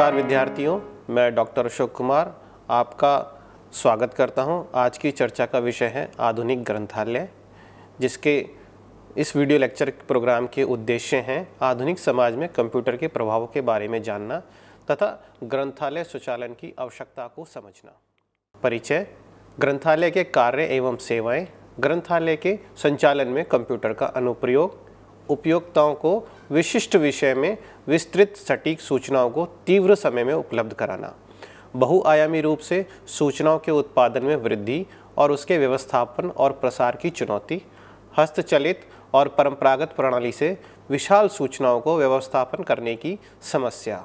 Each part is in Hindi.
नमस्कार विद्यार्थियों मैं डॉक्टर अशोक कुमार आपका स्वागत करता हूं। आज की चर्चा का विषय है आधुनिक ग्रंथालय जिसके इस वीडियो लेक्चर प्रोग्राम के उद्देश्य हैं आधुनिक समाज में कंप्यूटर के प्रभाव के बारे में जानना तथा ग्रंथालय स्वचालन की आवश्यकता को समझना परिचय ग्रंथालय के कार्य एवं सेवाएं ग्रंथालय के संचालन में कंप्यूटर का अनुप्रयोग उपयोगताओं को विशिष्ट विषय में विस्तृत सटीक सूचनाओं को तीव्र समय में उपलब्ध कराना बहुआयामी रूप से सूचनाओं के उत्पादन में वृद्धि और उसके व्यवस्थापन और प्रसार की चुनौती हस्तचलित और परंपरागत प्रणाली से विशाल सूचनाओं को व्यवस्थापन करने की समस्या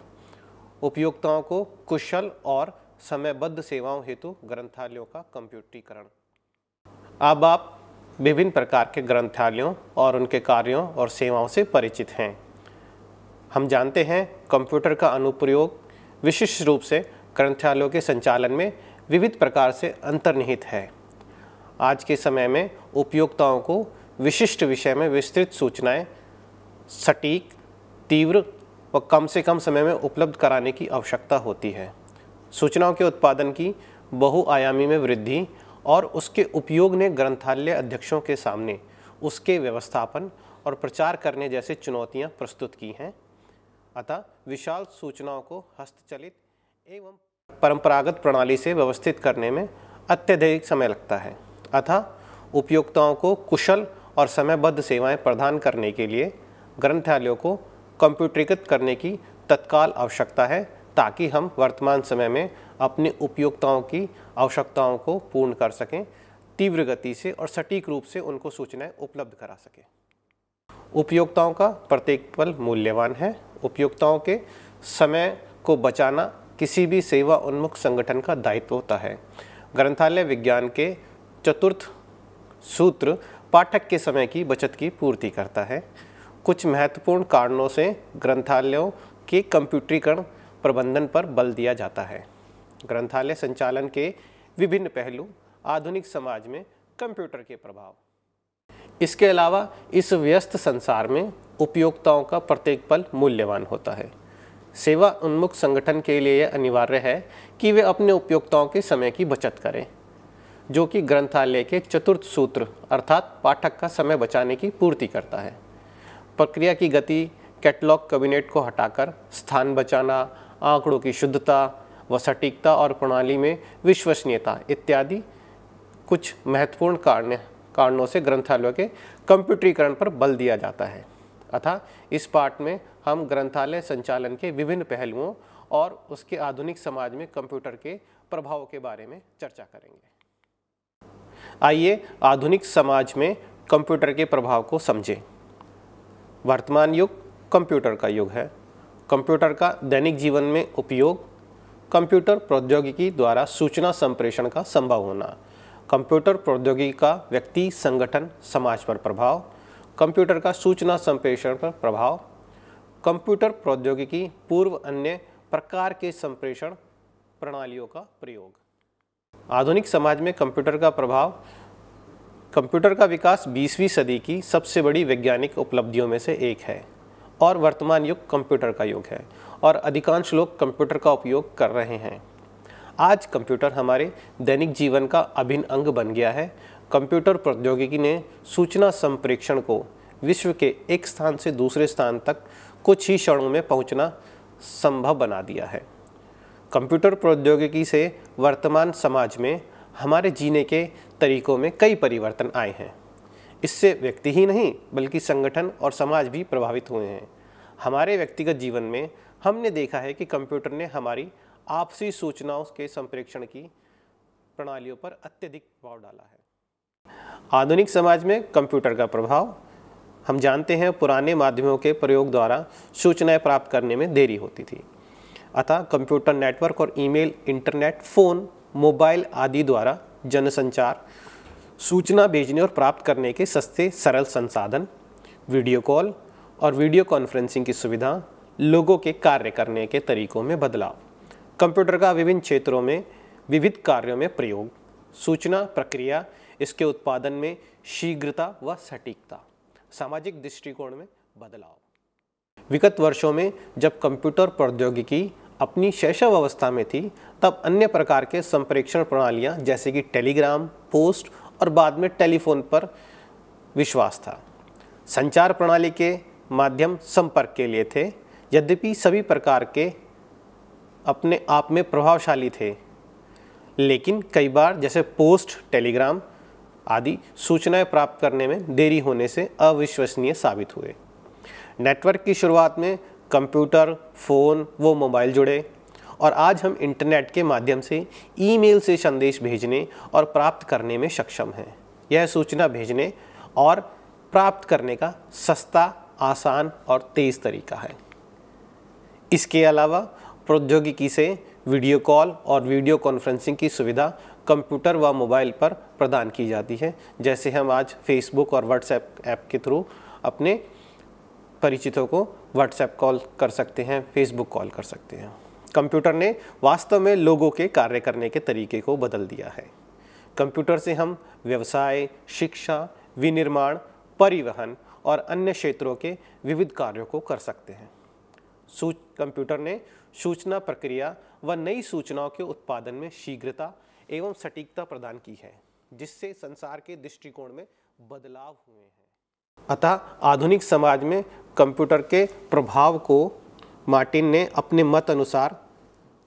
उपयोगताओं को कुशल और समयबद्ध सेवाओं हेतु ग्रंथालयों का कंप्यूटरीकरण अब आप विभिन्न प्रकार के ग्रंथालयों और उनके कार्यों और सेवाओं से परिचित हैं हम जानते हैं कंप्यूटर का अनुप्रयोग विशिष्ट रूप से ग्रंथालयों के संचालन में विविध प्रकार से अंतर्निहित है आज के समय में उपयोक्ताओं को विशिष्ट विषय में विस्तृत सूचनाएं सटीक तीव्र व कम से कम समय में उपलब्ध कराने की आवश्यकता होती है सूचनाओं के उत्पादन की बहुआयामी में वृद्धि और उसके उपयोग ने ग्रंथालय अध्यक्षों के सामने उसके व्यवस्थापन और प्रचार करने जैसे चुनौतियां प्रस्तुत की हैं अतः विशाल सूचनाओं को हस्तचलित एवं परंपरागत प्रणाली से व्यवस्थित करने में अत्यधिक समय लगता है अतः उपयोगताओं को कुशल और समयबद्ध सेवाएं प्रदान करने के लिए ग्रंथालयों को कंप्यूटरीकृत करने की तत्काल आवश्यकता है ताकि हम वर्तमान समय में अपने उपयोगताओं की आवश्यकताओं को पूर्ण कर सकें तीव्र गति से और सटीक रूप से उनको सूचनाएं उपलब्ध करा सकें उपयोगताओं का प्रत्येक पल मूल्यवान है उपयोगताओं के समय को बचाना किसी भी सेवा उन्मुख संगठन का दायित्व होता है ग्रंथालय विज्ञान के चतुर्थ सूत्र पाठक के समय की बचत की पूर्ति करता है कुछ महत्वपूर्ण कारणों से ग्रंथालयों के कंप्यूटरीकरण प्रबंधन पर बल दिया जाता है ग्रंथालय संचालन के विभिन्न पहलू आधुनिक समाज में कंप्यूटर के प्रभाव इसके अलावा इस व्यस्त संसार में उपयोगिताओं का प्रत्येक पल मूल्यवान होता है सेवा उन्मुख संगठन के लिए यह अनिवार्य है कि वे अपने उपयोगिताओं के समय की बचत करें जो कि ग्रंथालय के चतुर्थ सूत्र अर्थात पाठक का समय बचाने की पूर्ति करता है प्रक्रिया की गति कैटलॉग कैबिनेट को हटाकर स्थान बचाना आंकड़ों की शुद्धता व सटीकता और प्रणाली में विश्वसनीयता इत्यादि कुछ महत्वपूर्ण कारण कारणों से ग्रंथालयों के कंप्यूटरीकरण पर बल दिया जाता है अतः इस पाठ में हम ग्रंथालय संचालन के विभिन्न पहलुओं और उसके आधुनिक समाज में कंप्यूटर के प्रभाव के बारे में चर्चा करेंगे आइए आधुनिक समाज में कंप्यूटर के प्रभाव को समझें वर्तमान युग कंप्यूटर का युग है कंप्यूटर का दैनिक जीवन में उपयोग कंप्यूटर प्रौद्योगिकी द्वारा सूचना संप्रेषण का संभव होना कंप्यूटर प्रौद्योगिकी का व्यक्ति संगठन समाज पर प्रभाव कंप्यूटर का सूचना संप्रेषण पर प्रभाव कंप्यूटर प्रौद्योगिकी पूर्व अन्य प्रकार के संप्रेषण प्रणालियों का प्रयोग आधुनिक समाज में कंप्यूटर का प्रभाव कंप्यूटर का विकास 20वीं सदी की सबसे बड़ी वैज्ञानिक उपलब्धियों में से एक है और वर्तमान युग कंप्यूटर का युग है और अधिकांश लोग कंप्यूटर का उपयोग कर रहे हैं आज कंप्यूटर हमारे दैनिक जीवन का अभिन्न अंग बन गया है कंप्यूटर प्रौद्योगिकी ने सूचना संप्रेक्षण को विश्व के एक स्थान से दूसरे स्थान तक कुछ ही क्षणों में पहुंचना संभव बना दिया है कंप्यूटर प्रौद्योगिकी से वर्तमान समाज में हमारे जीने के तरीकों में कई परिवर्तन आए हैं इससे व्यक्ति ही नहीं बल्कि संगठन और समाज भी प्रभावित हुए हैं हमारे व्यक्तिगत जीवन में हमने देखा है कि कंप्यूटर ने हमारी आपसी सूचनाओं के संप्रेक्षण की प्रणालियों पर अत्यधिक प्रभाव डाला है आधुनिक समाज में कंप्यूटर का प्रभाव हम जानते हैं पुराने माध्यमों के प्रयोग द्वारा सूचनाएं प्राप्त करने में देरी होती थी अतः कंप्यूटर नेटवर्क और ईमेल, इंटरनेट फ़ोन मोबाइल आदि द्वारा जनसंचार सूचना भेजने और प्राप्त करने के सस्ते सरल संसाधन वीडियो कॉल और वीडियो कॉन्फ्रेंसिंग की सुविधा लोगों के कार्य करने के तरीकों में बदलाव कंप्यूटर का विभिन्न क्षेत्रों में विविध कार्यों में प्रयोग सूचना प्रक्रिया इसके उत्पादन में शीघ्रता व सटीकता सामाजिक दृष्टिकोण में बदलाव विगत वर्षों में जब कंप्यूटर प्रौद्योगिकी अपनी शैशव अवस्था में थी तब अन्य प्रकार के संप्रेक्षण प्रणालियां जैसे कि टेलीग्राम पोस्ट और बाद में टेलीफोन पर विश्वास था संचार प्रणाली के माध्यम संपर्क के लिए थे यद्यपि सभी प्रकार के अपने आप में प्रभावशाली थे लेकिन कई बार जैसे पोस्ट टेलीग्राम आदि सूचनाएं प्राप्त करने में देरी होने से अविश्वसनीय साबित हुए नेटवर्क की शुरुआत में कंप्यूटर फ़ोन व मोबाइल जुड़े और आज हम इंटरनेट के माध्यम से ईमेल से संदेश भेजने और प्राप्त करने में सक्षम हैं यह सूचना भेजने और प्राप्त करने का सस्ता आसान और तेज़ तरीका है इसके अलावा प्रौद्योगिकी से वीडियो कॉल और वीडियो कॉन्फ्रेंसिंग की सुविधा कंप्यूटर व मोबाइल पर प्रदान की जाती है जैसे हम आज फेसबुक और व्हाट्सएप ऐप के थ्रू अपने परिचितों को व्हाट्सएप कॉल कर सकते हैं फेसबुक कॉल कर सकते हैं कंप्यूटर ने वास्तव में लोगों के कार्य करने के तरीके को बदल दिया है कंप्यूटर से हम व्यवसाय शिक्षा विनिर्माण परिवहन और अन्य क्षेत्रों के विविध कार्यों को कर सकते हैं सूच कंप्यूटर ने सूचना प्रक्रिया व नई सूचनाओं के उत्पादन में शीघ्रता एवं सटीकता प्रदान की है जिससे संसार के दृष्टिकोण में बदलाव हुए हैं अतः आधुनिक समाज में कंप्यूटर के प्रभाव को मार्टिन ने अपने मत अनुसार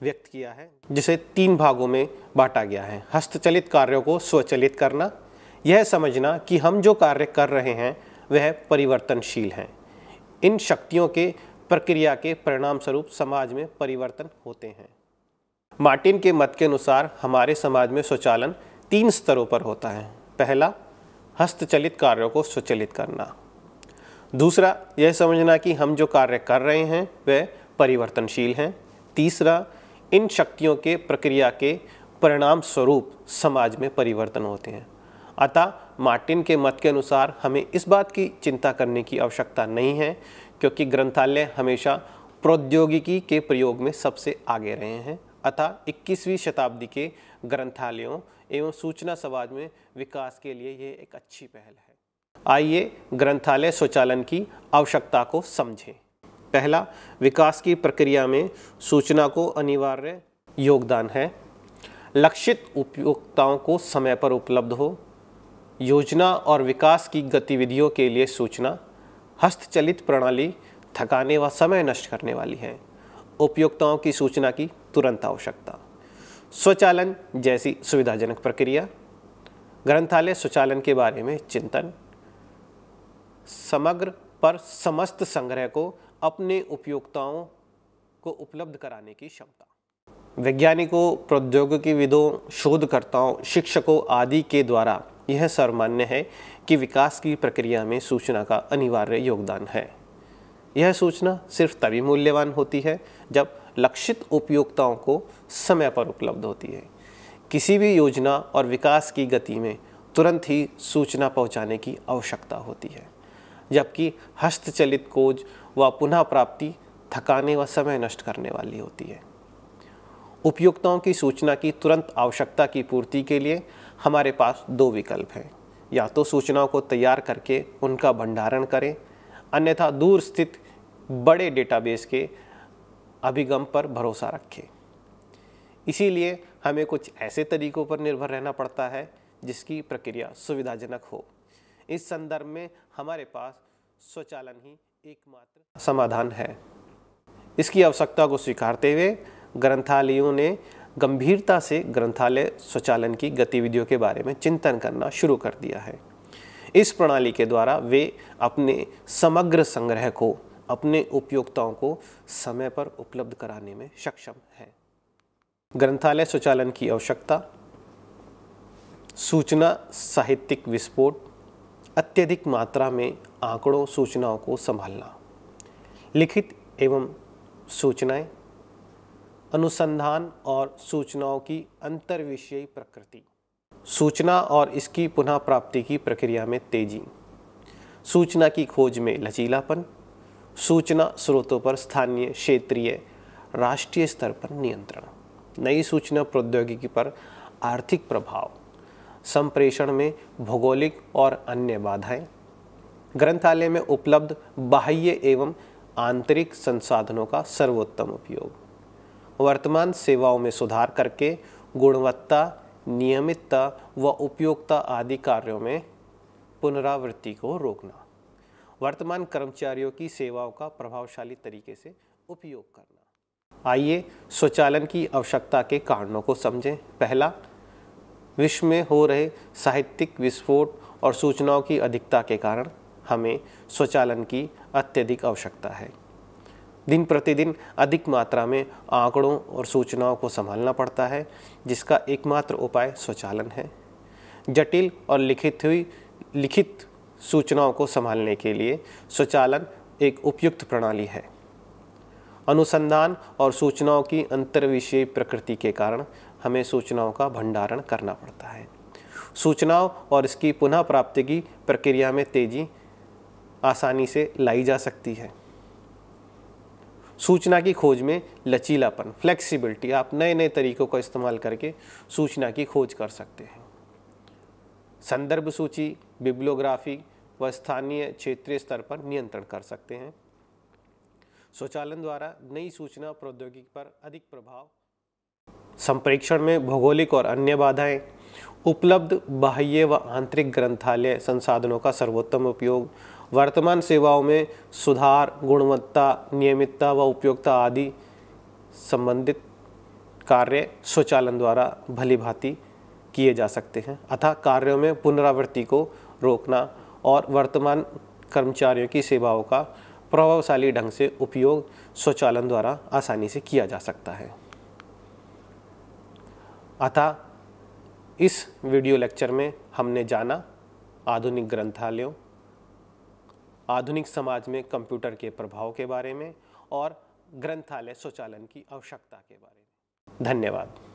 व्यक्त किया है जिसे तीन भागों में बांटा गया है हस्तचलित कार्यों को स्वचलित करना यह समझना कि हम जो कार्य कर रहे हैं वह परिवर्तनशील हैं इन शक्तियों के प्रक्रिया के परिणाम स्वरूप समाज में परिवर्तन होते हैं मार्टिन के मत के अनुसार हमारे समाज में स्वचालन तीन स्तरों पर होता है पहला हस्तचलित कार्यों को स्वचलित करना दूसरा यह समझना कि हम जो कार्य कर रहे हैं वह परिवर्तनशील हैं तीसरा इन शक्तियों के प्रक्रिया के परिणाम स्वरूप समाज में परिवर्तन होते हैं अतः मार्टिन के मत के अनुसार हमें इस बात की चिंता करने की आवश्यकता नहीं है क्योंकि ग्रंथालय हमेशा प्रौद्योगिकी के प्रयोग में सबसे आगे रहे हैं अतः 21वीं शताब्दी के ग्रंथालयों एवं सूचना समाज में विकास के लिए यह एक अच्छी पहल है आइए ग्रंथालय स्वचालन की आवश्यकता को समझें पहला विकास की प्रक्रिया में सूचना को अनिवार्य योगदान है लक्षित उपयोगताओं को समय पर उपलब्ध हो योजना और विकास की गतिविधियों के लिए सूचना हस्तचलित प्रणाली थकाने व समय नष्ट करने वाली है उपयोगताओं की सूचना की तुरंत आवश्यकता स्वचालन जैसी सुविधाजनक प्रक्रिया ग्रंथालय स्वचालन के बारे में चिंतन समग्र पर समस्त संग्रह को अपने उपयोगिताओं को उपलब्ध कराने की क्षमता वैज्ञानिकों प्रौद्योगिकी विदों शोधकर्ताओं शिक्षकों आदि के द्वारा यह सर्वमान्य है कि विकास की प्रक्रिया में सूचना का अनिवार्य योगदान है यह सूचना सिर्फ तभी मूल्यवान होती है जब लक्षित उपयोगिताओं को समय पर उपलब्ध होती है किसी भी योजना और विकास की गति में तुरंत ही सूचना पहुंचाने की आवश्यकता होती है जबकि हस्तचलित कोज व पुनः प्राप्ति थकाने व समय नष्ट करने वाली होती है उपयोगताओं की सूचना की तुरंत आवश्यकता की पूर्ति के लिए हमारे पास दो विकल्प हैं या तो सूचनाओं को तैयार करके उनका भंडारण करें अन्यथा दूर स्थित बड़े डेटाबेस के अभिगम पर भरोसा रखें इसीलिए हमें कुछ ऐसे तरीकों पर निर्भर रहना पड़ता है जिसकी प्रक्रिया सुविधाजनक हो इस संदर्भ में हमारे पास स्वचालन ही एकमात्र समाधान है इसकी आवश्यकता को स्वीकारते हुए ग्रंथालयों ने गंभीरता से ग्रंथालय स्वचालन की गतिविधियों के बारे में चिंतन करना शुरू कर दिया है इस प्रणाली के द्वारा वे अपने समग्र संग्रह को अपने उपयोगताओं को समय पर उपलब्ध कराने में सक्षम है ग्रंथालय स्वचालन की आवश्यकता सूचना साहित्यिक विस्फोट अत्यधिक मात्रा में आंकड़ों सूचनाओं को संभालना लिखित एवं सूचनाएं अनुसंधान और सूचनाओं की अंतर्विषयी प्रकृति सूचना और इसकी पुनः प्राप्ति की प्रक्रिया में तेजी सूचना की खोज में लचीलापन सूचना स्रोतों पर स्थानीय क्षेत्रीय राष्ट्रीय स्तर पर नियंत्रण नई सूचना प्रौद्योगिकी पर आर्थिक प्रभाव संप्रेषण में भौगोलिक और अन्य बाधाएं ग्रंथालय में उपलब्ध बाह्य एवं आंतरिक संसाधनों का सर्वोत्तम उपयोग वर्तमान सेवाओं में सुधार करके गुणवत्ता नियमितता व उपयोगता आदि कार्यों में पुनरावृत्ति को रोकना वर्तमान कर्मचारियों की सेवाओं का प्रभावशाली तरीके से उपयोग करना आइए स्वचालन की आवश्यकता के कारणों को समझें पहला विश्व में हो रहे साहित्यिक विस्फोट और सूचनाओं की अधिकता के कारण हमें स्वचालन की अत्यधिक आवश्यकता है दिन प्रतिदिन अधिक मात्रा में आंकड़ों और सूचनाओं को संभालना पड़ता है जिसका एकमात्र उपाय स्वचालन है जटिल और लिखित हुई लिखित सूचनाओं को संभालने के लिए स्वचालन एक उपयुक्त प्रणाली है अनुसंधान और सूचनाओं की अंतर्विषय प्रकृति के कारण हमें सूचनाओं का भंडारण करना पड़ता है सूचनाओं और इसकी पुनः प्राप्ति की प्रक्रिया में तेजी आसानी से लाई जा सकती है सूचना की खोज में लचीलापन फ्लेक्सिबिलिटी आप नए नए तरीकों का इस्तेमाल करके सूचना की खोज कर सकते हैं संदर्भ सूची बिब्लोग्राफी व स्थानीय क्षेत्रीय स्तर पर नियंत्रण कर सकते हैं स्वचालन द्वारा नई सूचना प्रौद्योगिकी पर अधिक प्रभाव संप्रेक्षण में भौगोलिक और अन्य बाधाएं उपलब्ध बाह्य व आंतरिक ग्रंथालय संसाधनों का सर्वोत्तम उपयोग वर्तमान सेवाओं में सुधार गुणवत्ता नियमितता व उपयोगिता आदि संबंधित कार्य स्वचालन द्वारा भली भांति किए जा सकते हैं अतः कार्यों में पुनरावृत्ति को रोकना और वर्तमान कर्मचारियों की सेवाओं का प्रभावशाली ढंग से उपयोग स्वचालन द्वारा आसानी से किया जा सकता है अतः इस वीडियो लेक्चर में हमने जाना आधुनिक ग्रंथालयों आधुनिक समाज में कंप्यूटर के प्रभाव के बारे में और ग्रंथालय स्वचालन की आवश्यकता के बारे में धन्यवाद